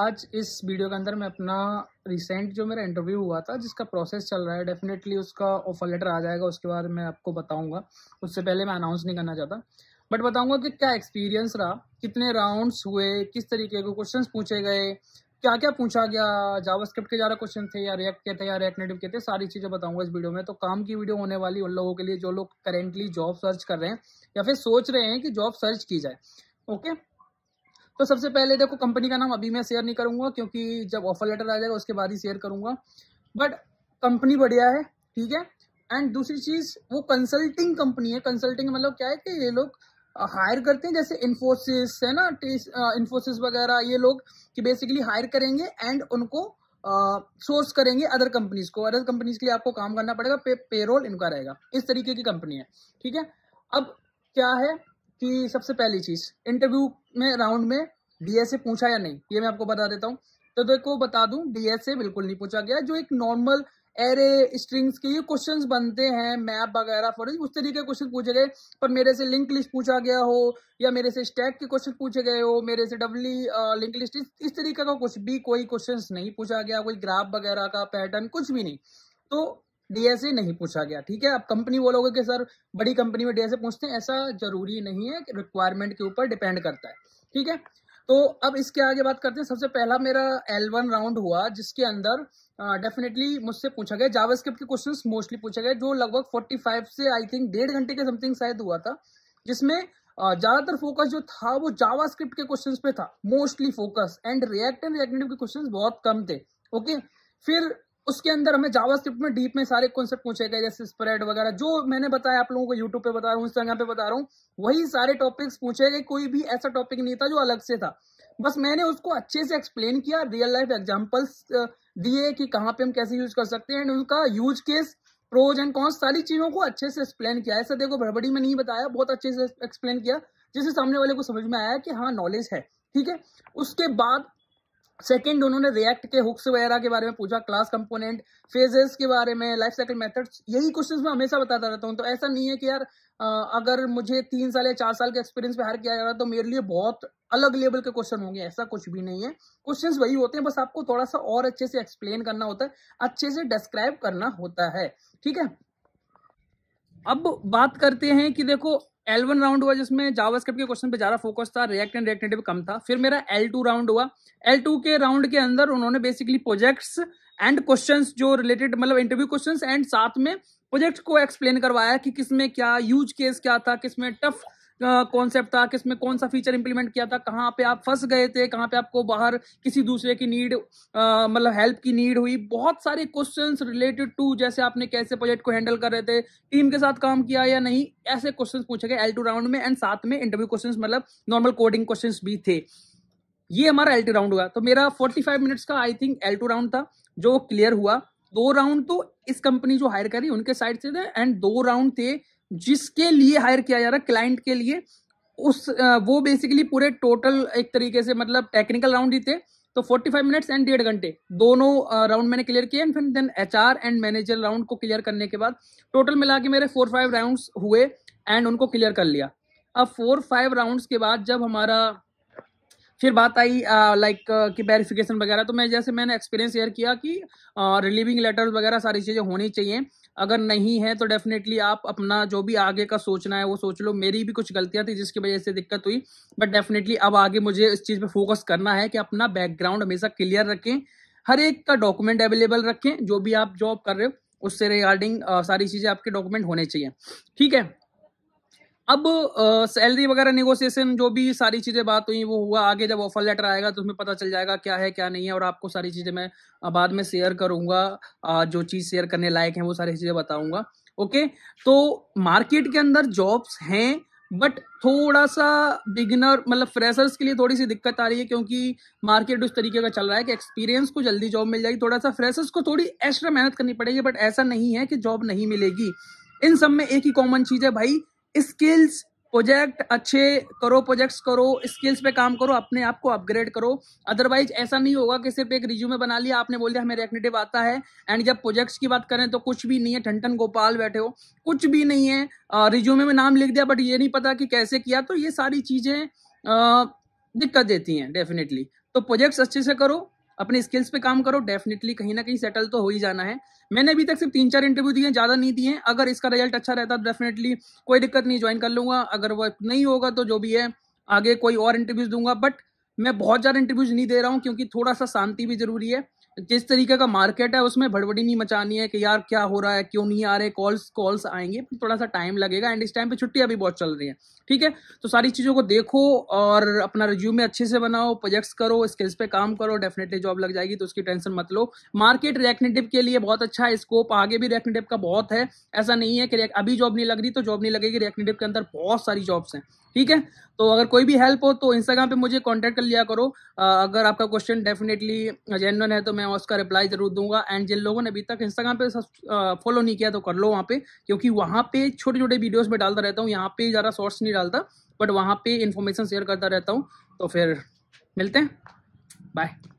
आज इस वीडियो के अंदर मैं अपना रिसेंट जो मेरा इंटरव्यू हुआ था जिसका प्रोसेस चल रहा है डेफिनेटली उसका ऑफर लेटर आ जाएगा उसके बाद मैं आपको बताऊंगा उससे पहले मैं अनाउंस नहीं करना चाहता बट बताऊंगा कि क्या एक्सपीरियंस रहा कितने राउंड्स हुए किस तरीके के क्वेश्चंस पूछे गए क्या क्या पूछा गया जावास्क्रिप्ट के ज़्यादा क्वेश्चन थे या रिएक्ट के थे या रिएक्ट नेटिव के थे सारी चीज़ें बताऊंगा इस वीडियो में तो काम की वीडियो होने वाली उन लोगों के लिए जो लोग करेंटली जॉब सर्च कर रहे हैं या फिर सोच रहे हैं कि जॉब सर्च की जाए ओके okay? तो सबसे पहले देखो कंपनी का नाम अभी मैं शेयर नहीं करूंगा क्योंकि जब ऑफर लेटर आ जाएगा उसके बाद ही शेयर करूंगा बट कंपनी बढ़िया है ठीक है एंड दूसरी चीज वो कंसल्टिंग कंपनी है कंसल्टिंग मतलब क्या है कि ये लोग हायर करते हैं जैसे इन्फोसिस है ना इन्फोसिस वगैरह ये लोग कि बेसिकली हायर करेंगे एंड उनको सोर्स uh, करेंगे अदर कंपनीज को अदर कंपनीज के लिए आपको काम करना पड़ेगा पे, पेरोल इनका रहेगा इस तरीके की कंपनी है ठीक है अब क्या है कि सबसे पहली चीज इंटरव्यू में राउंड में डीएसए पूछा या नहीं ये मैं आपको बता देता हूँ तो देखो बता दू डीएसए बिल्कुल नहीं पूछा गया जो एक नॉर्मल एरे स्ट्रिंग्स के ये क्वेश्चन बनते हैं मैप वगैरह फॉर उस तरीके के क्वेश्चन पूछे गए पर मेरे से लिंक लिस्ट पूछा गया हो या मेरे से स्टैक के क्वेश्चन पूछे गए हो मेरे से डबली लिंक लिस्ट इस तरीके का कुछ भी कोई क्वेश्चन नहीं पूछा गया कोई ग्राफ वगैरह का पैटर्न कुछ भी नहीं तो डीएसए नहीं पूछा गया ठीक है आप कंपनी बोलोगे कि सर बड़ी कंपनी में डीएसए पूछते हैं ऐसा जरूरी नहीं है रिक्वायरमेंट के ऊपर डिपेंड करता है ठीक है तो अब इसके आगे बात करते हैं सबसे पहला मेरा एल वन राउंड हुआ जिसके अंदर डेफिनेटली मुझसे पूछा गया जावास्क्रिप्ट के क्वेश्चंस मोस्टली पूछे गए जो लगभग 45 से आई थिंक डेढ़ घंटे के समथिंग शायद हुआ था जिसमें ज्यादातर फोकस जो था वो जावास्क्रिप्ट के क्वेश्चंस पे था mostly focus and react and reactive के क्वेश्चन बहुत कम थे ओके फिर उसके अंदर हमें जावास्क्रिप्ट में डीप में सारे कॉन्सेप्ट पूछे गए जैसे स्प्रेड वगैरह जो मैंने बताया आप लोगों को यूट्यूब पे बता रहा हूँ इंस्टाग्राम पे बता रहा हूँ वही सारे टॉपिक्स पूछे गए कोई भी ऐसा टॉपिक नहीं था जो अलग से था बस मैंने उसको अच्छे से एक्सप्लेन किया रियल लाइफ एग्जाम्पल्स दिए कि कहाँ पे हम कैसे यूज कर सकते हैं एंड उनका use case pros and cons सारी चीजों को अच्छे से एक्सप्लेन किया ऐसा देखो बड़बड़ी में नहीं बताया बहुत अच्छे से एक्सप्लेन किया जिससे सामने वाले को समझ में आया कि हाँ नॉलेज है ठीक है उसके बाद सेकेंड उन्होंने रिएक्ट के हुक्स वगैरह के बारे में पूछा क्लास कंपोनेंट फेजेस के बारे में लाइफ साइकिल मेथड्स यही क्वेश्चन मैं हमेशा बताता रहता हूँ तो ऐसा नहीं है कि यार अगर मुझे तीन साल या चार साल के एक्सपीरियंस में हायर किया जा रहा तो मेरे लिए बहुत अलग लेवल के क्वेश्चन होंगे ऐसा कुछ भी नहीं है क्वेश्चंस वही होते हैं बस आपको थोड़ा सा और अच्छे से एक्सप्लेन करना होता है अच्छे से डिस्क्राइब करना होता है ठीक है अब बात करते हैं कि देखो एल वन राउंड हुआ जिसमें जावास्क्रिप्ट के क्वेश्चन पे ज्यादा फोकस था रिएक्ट एंड रिएक्ट नेटिव कम था फिर मेरा एल टू राउंड हुआ एल टू के राउंड के अंदर उन्होंने बेसिकली प्रोजेक्ट्स एंड क्वेश्चंस जो रिलेटेड मतलब इंटरव्यू क्वेश्चंस एंड साथ में प्रोजेक्ट को एक्सप्लेन करवाया कि किसमें क्या यूज केस क्या था किसमें टफ कॉन्सेप्ट था किसमें कौन सा फीचर इंप्लीमेंट किया था कहाँ पे आप फंस गए थे कहाँ पे आपको बाहर किसी दूसरे की नीड मतलब हेल्प की नीड हुई बहुत सारे क्वेश्चंस रिलेटेड टू जैसे आपने कैसे प्रोजेक्ट को हैंडल कर रहे थे टीम के साथ काम किया या नहीं ऐसे क्वेश्चंस पूछे गए एल टू राउंड में एंड साथ में इंटरव्यू क्वेश्चन मतलब नॉर्मल कोडिंग क्वेश्चन भी थे ये हमारा एल टू राउंड हुआ तो मेरा फोर्टी फाइव मिनट्स का I think L two round था जो क्लियर हुआ दो राउंड तो इस कंपनी जो हायर करी उनके साइड से थे एंड दो राउंड थे जिसके लिए हायर किया जा रहा है क्लाइंट के लिए उस वो बेसिकली पूरे टोटल एक तरीके से मतलब टेक्निकल राउंड ही थे तो 45 मिनट्स एंड डेढ़ घंटे दोनों राउंड मैंने क्लियर किए and then H and manager round को क्लियर करने के बाद टोटल मिला के मेरे फोर फाइव राउंड्स हुए एंड उनको क्लियर कर लिया अब फोर फाइव राउंड्स के बाद जब हमारा फिर बात आई लाइक कि वेरिफिकेशन वगैरह तो मैं जैसे मैंने एक्सपीरियंस शेयर किया कि रिलीविंग लेटर वगैरह सारी चीज़ें होनी चाहिए अगर नहीं है तो डेफिनेटली आप अपना जो भी आगे का सोचना है वो सोच लो मेरी भी कुछ गलतियां थी जिसकी वजह से दिक्कत हुई बट डेफिनेटली अब आगे मुझे इस चीज़ पर फोकस करना है कि अपना बैकग्राउंड हमेशा क्लियर रखें हर एक का डॉक्यूमेंट अवेलेबल रखें जो भी आप जॉब कर रहे हो उससे रिगार्डिंग सारी चीज़ें आपके डॉक्यूमेंट होने चाहिए ठीक है अब सैलरी वगैरह निगोसिएशन जो भी सारी चीजें बात हुई वो हुआ आगे जब ऑफर लेटर आएगा तो उसमें पता चल जाएगा क्या है क्या नहीं है और आपको सारी चीजें मैं बाद में शेयर करूंगा जो चीज शेयर करने लायक है वो सारी चीजें बताऊंगा ओके तो मार्केट के अंदर जॉब्स हैं बट थोड़ा सा बिगिनर मतलब फ्रेशर्स के लिए थोड़ी सी दिक्कत आ रही है क्योंकि मार्केट उस तरीके का चल रहा है कि एक्सपीरियंस को जल्दी जॉब मिल जाएगी थोड़ा सा फ्रेशर्स को थोड़ी एक्स्ट्रा मेहनत करनी पड़ेगी बट ऐसा नहीं है कि जॉब नहीं मिलेगी इन सब में एक ही कॉमन चीज है भाई स्किल्स प्रोजेक्ट अच्छे करो प्रोजेक्ट्स करो स्किल्स पे काम करो अपने आप को अपग्रेड करो अदरवाइज ऐसा नहीं होगा कि सिर्फ एक रिज्यूमे बना लिया आपने बोल दिया हमें रेकनेटिव आता है एंड जब प्रोजेक्ट्स की बात करें तो कुछ भी नहीं है ठंठन गोपाल बैठे हो कुछ भी नहीं है रिज्यूमे में नाम लिख दिया बट ये नहीं पता कि कैसे किया तो ये सारी चीज़ें दिक्कत देती हैं डेफिनेटली तो प्रोजेक्ट्स अच्छे से करो अपने स्किल्स पे काम करो डेफिनेटली कहीं ना कहीं सेटल तो हो ही जाना है मैंने अभी तक सिर्फ तीन चार इंटरव्यू दिए ज़्यादा नहीं दिए अगर इसका रिजल्ट अच्छा रहता तो डेफिनेटली कोई दिक्कत नहीं ज्वाइन कर लूंगा अगर वह नहीं होगा तो जो भी है आगे कोई और इंटरव्यूज दूंगा बट मैं बहुत ज़्यादा इंटरव्यूज नहीं दे रहा हूँ क्योंकि थोड़ा सा शांति भी जरूरी है जिस तरीके का मार्केट है उसमें भड़बड़ी नहीं मचानी है कि यार क्या हो रहा है क्यों नहीं आ रहे कॉल्स कॉल्स आएंगे थोड़ा सा टाइम लगेगा एंड इस टाइम पे छुट्टियां भी बहुत चल रही हैं ठीक है तो सारी चीज़ों को देखो और अपना रिज्यूमे अच्छे से बनाओ प्रोजेक्ट्स करो स्किल्स पे काम करो डेफिनेटली जॉब लग जाएगी तो उसकी टेंशन मत लो मार्केट रेकनेटिव के लिए बहुत अच्छा है स्कोप आगे भी रेकनेटिव का बहुत है ऐसा नहीं है कि अभी जॉब नहीं लग रही तो जॉब नहीं लगेगी रेकनेटिव के अंदर बहुत सारी जॉब्स हैं ठीक है तो अगर कोई भी हेल्प हो तो इंस्टाग्राम पे मुझे कॉन्टैक्ट कर लिया करो अगर आपका क्वेश्चन डेफिनेटली जेनवन है तो मैं मैं उसका रिप्लाई जरूर दूंगा एंड जिन लोगों ने अभी तक इंस्टाग्राम पे फॉलो नहीं किया तो कर लो वहाँ पे क्योंकि वहाँ पे छोटे छोटे वीडियोस में डालता रहता हूँ यहाँ पे ज़्यादा शॉर्ट्स नहीं डालता बट वहाँ पे इन्फॉर्मेशन शेयर करता रहता हूँ तो फिर मिलते हैं बाय